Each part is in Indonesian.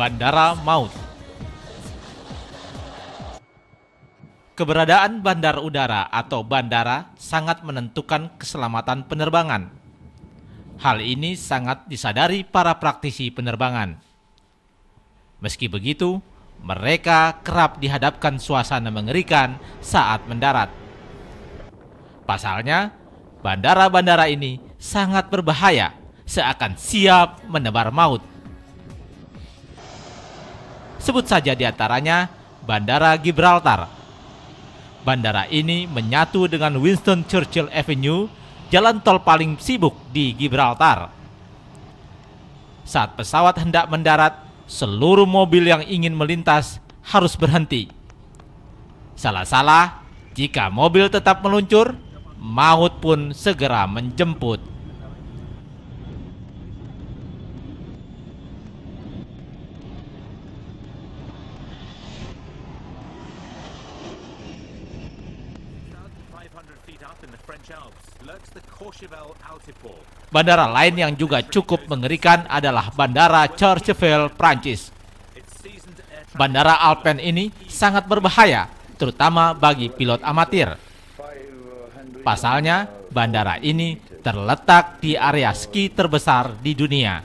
Bandara Maut. Keberadaan bandar udara atau bandara sangat menentukan keselamatan penerbangan. Hal ini sangat disadari para praktisi penerbangan. Meski begitu, mereka kerap dihadapkan suasana mengerikan saat mendarat. Pasalnya, bandara-bandara ini sangat berbahaya, seakan siap menebar maut. Sebut saja di antaranya Bandara Gibraltar. Bandara ini menyatu dengan Winston Churchill Avenue, jalan tol paling sibuk di Gibraltar. Saat pesawat hendak mendarat, seluruh mobil yang ingin melintas harus berhenti. Salah-salah, jika mobil tetap meluncur, maut pun segera menjemput. Bandara lain yang juga cukup mengerikan adalah Bandara Churchville, Prancis. Bandara Alpen ini sangat berbahaya, terutama bagi pilot amatir. Pasalnya, bandara ini terletak di area ski terbesar di dunia.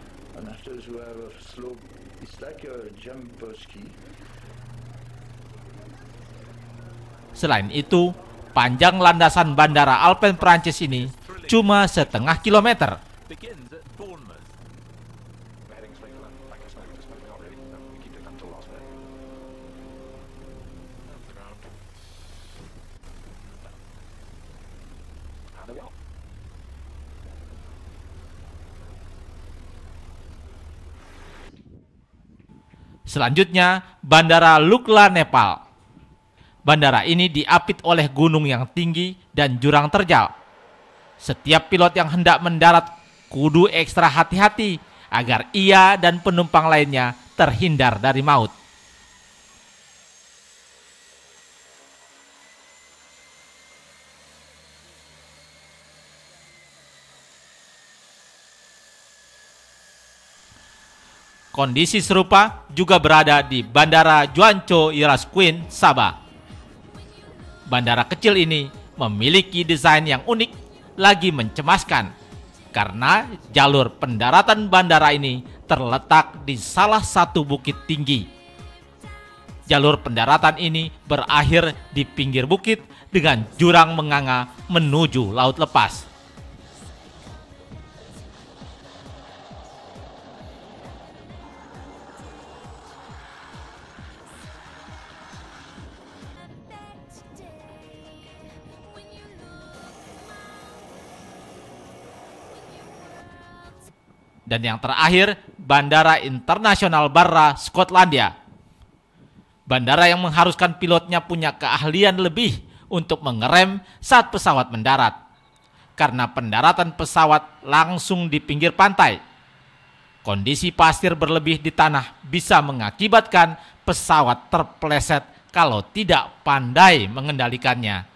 Selain itu, Panjang landasan bandara Alpen Perancis ini cuma setengah kilometer. Selanjutnya, Bandara Lukla, Nepal. Bandara ini diapit oleh gunung yang tinggi dan jurang terjal. Setiap pilot yang hendak mendarat kudu ekstra hati-hati agar ia dan penumpang lainnya terhindar dari maut. Kondisi serupa juga berada di Bandara Juancho Iras Queen, Sabah bandara kecil ini memiliki desain yang unik lagi mencemaskan karena jalur pendaratan bandara ini terletak di salah satu bukit tinggi. Jalur pendaratan ini berakhir di pinggir bukit dengan jurang menganga menuju laut lepas. Dan yang terakhir, Bandara Internasional Barra, Skotlandia. Bandara yang mengharuskan pilotnya punya keahlian lebih untuk mengerem saat pesawat mendarat. Karena pendaratan pesawat langsung di pinggir pantai. Kondisi pasir berlebih di tanah bisa mengakibatkan pesawat terpleset kalau tidak pandai mengendalikannya.